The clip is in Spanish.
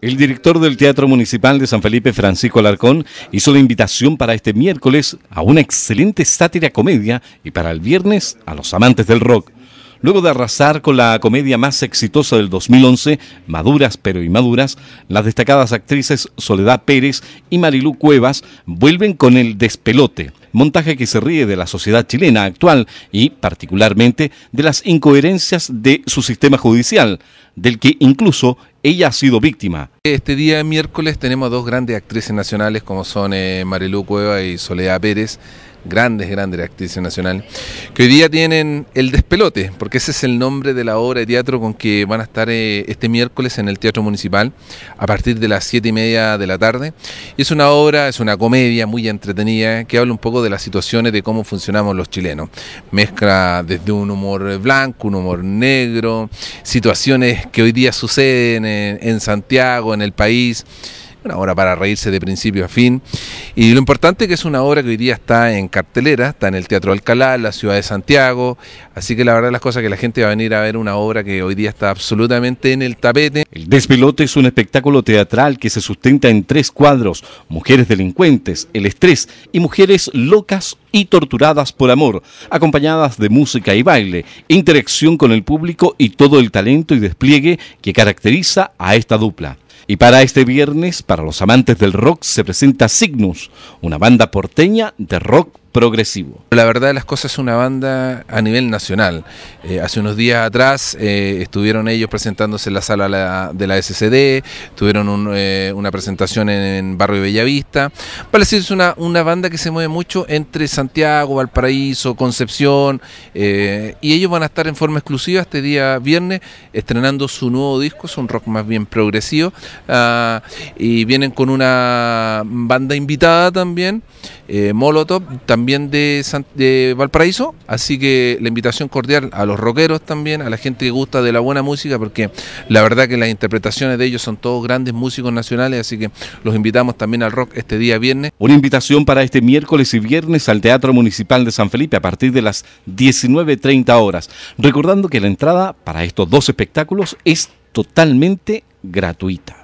El director del Teatro Municipal de San Felipe, Francisco Alarcón, hizo la invitación para este miércoles a una excelente sátira comedia y para el viernes a los amantes del rock. Luego de arrasar con la comedia más exitosa del 2011, Maduras pero Inmaduras, las destacadas actrices Soledad Pérez y Marilú Cuevas vuelven con el despelote montaje que se ríe de la sociedad chilena actual y particularmente de las incoherencias de su sistema judicial, del que incluso ella ha sido víctima. Este día miércoles tenemos dos grandes actrices nacionales como son eh, Marilu Cueva y Soledad Pérez grandes, grandes actrices nacionales, que hoy día tienen El Despelote, porque ese es el nombre de la obra de teatro con que van a estar eh, este miércoles en el Teatro Municipal a partir de las siete y media de la tarde. Y es una obra, es una comedia muy entretenida que habla un poco de las situaciones de cómo funcionamos los chilenos. Mezcla desde un humor blanco, un humor negro, situaciones que hoy día suceden en Santiago, en el país una obra para reírse de principio a fin. Y lo importante es que es una obra que hoy día está en cartelera, está en el Teatro Alcalá, la ciudad de Santiago. Así que la verdad las cosas que la gente va a venir a ver una obra que hoy día está absolutamente en el tapete. El despelote es un espectáculo teatral que se sustenta en tres cuadros, mujeres delincuentes, el estrés y mujeres locas y Torturadas por Amor, acompañadas de música y baile, interacción con el público y todo el talento y despliegue que caracteriza a esta dupla. Y para este viernes, para los amantes del rock, se presenta Cygnus, una banda porteña de rock progresivo. La verdad de las cosas es una banda a nivel nacional. Eh, hace unos días atrás eh, estuvieron ellos presentándose en la sala de la SCD, tuvieron eh, una presentación en, Barrio Bellavista. Vale, decir, es una, banda que se mueve mucho entre Santiago, Valparaíso, Concepción, y ellos van a estar en forma exclusiva este día viernes estrenando su nuevo disco, es un rock más bien progresivo, ah, y vienen con una banda invitada también. Eh, Molotov, también de, de, Valparaíso. Así que la invitación cordial a los rockeros también, a la gente que gusta de la buena música, porque la verdad que las interpretaciones de ellos son todos grandes músicos nacionales, así que los invitamos también al rock este día viernes. Una invitación para este miércoles y viernes al Teatro Municipal de San Felipe a partir de las 19.30 horas. Recordando que la entrada para estos dos espectáculos es totalmente gratuita.